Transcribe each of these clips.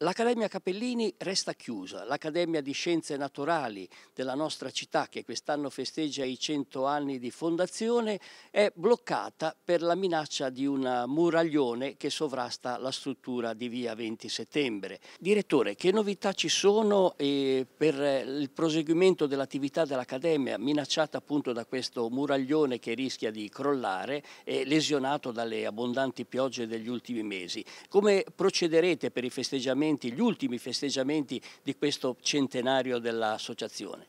L'Accademia Capellini resta chiusa, l'Accademia di Scienze Naturali della nostra città che quest'anno festeggia i 100 anni di fondazione è bloccata per la minaccia di un muraglione che sovrasta la struttura di via 20 settembre. Direttore, che novità ci sono eh, per il proseguimento dell'attività dell'Accademia minacciata appunto da questo muraglione che rischia di crollare e lesionato dalle abbondanti piogge degli ultimi mesi? Come procederete per i festeggiamenti festeggiamenti, gli ultimi festeggiamenti di questo centenario dell'associazione?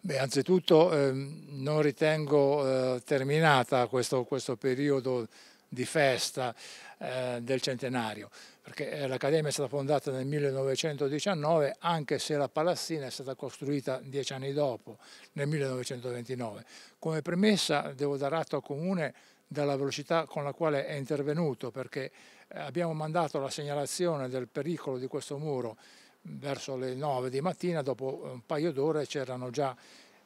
Beh, anzitutto eh, non ritengo eh, terminata questo, questo periodo di festa eh, del centenario, perché eh, l'Accademia è stata fondata nel 1919, anche se la palazzina è stata costruita dieci anni dopo, nel 1929. Come premessa devo dare atto al Comune dalla velocità con la quale è intervenuto, perché eh, abbiamo mandato la segnalazione del pericolo di questo muro verso le 9 di mattina, dopo eh, un paio d'ore c'erano già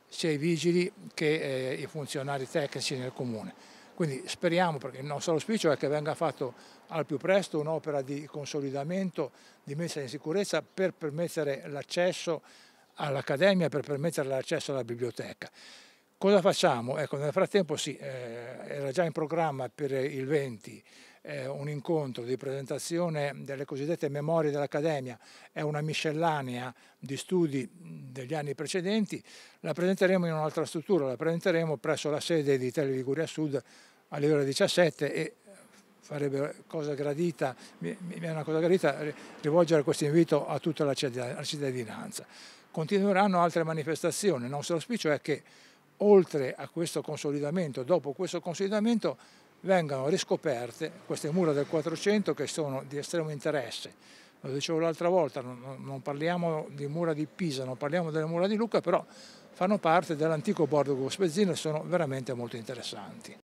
sia i vigili che eh, i funzionari tecnici nel comune. Quindi speriamo, perché il nostro auspicio è che venga fatto al più presto un'opera di consolidamento, di messa in sicurezza per permettere l'accesso all'Accademia, per permettere l'accesso alla biblioteca. Cosa facciamo? Ecco, nel frattempo sì, eh, era già in programma per il 20 eh, un incontro di presentazione delle cosiddette memorie dell'Accademia, è una miscellanea di studi degli anni precedenti, la presenteremo in un'altra struttura, la presenteremo presso la sede di Tele Liguria Sud alle ore 17 e farebbe cosa gradita, mi è una cosa gradita eh, rivolgere questo invito a tutta la cittadinanza. Continueranno altre manifestazioni, il nostro auspicio è che oltre a questo consolidamento, dopo questo consolidamento vengano riscoperte queste mura del 400 che sono di estremo interesse. Lo dicevo l'altra volta, non, parliamo di mura di Pisa, non parliamo delle mura di Lucca, però fanno parte dell'antico borgo Spezzino e sono veramente molto interessanti.